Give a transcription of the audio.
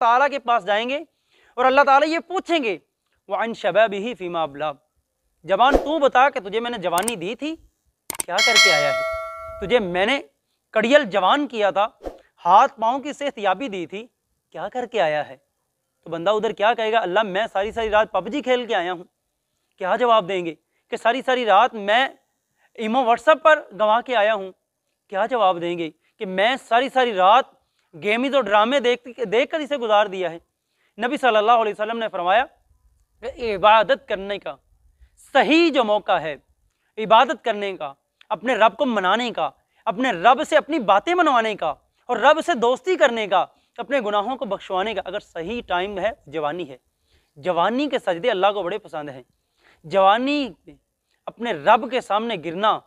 ताला के पास जाएंगे और अल्लाह ताला ये पूछेंगे वान शबाब ही फ़ीमा अबला जवान तू बता कि तुझे मैंने जवानी दी थी क्या करके आया है तुझे मैंने कड़ियल जवान किया था हाथ पाँव की याबी दी थी क्या करके आया है तो बंदा उधर क्या कहेगा अल्लाह मैं सारी सारी रात पबजी खेल के आया हूँ क्या जवाब देंगे कि सारी सारी रात मैं इमो व्हाट्सअप पर गंवा के आया हूँ क्या जवाब देंगे कि मैं सारी सारी रात गेमीज और तो ड्रामे देख देख कर इसे गुजार दिया है नबी सल्लल्लाहु अलैहि वसल्लम ने फरमाया इबादत करने का सही जो मौका है इबादत करने का अपने रब को मनाने का अपने रब से अपनी बातें मनवाने का और रब से दोस्ती करने का अपने गुनाहों को बख्शवाने का अगर सही टाइम है जवानी है जवानी के सजदे अल्लाह को बड़े पसंद हैं जवानी अपने रब के सामने गिरना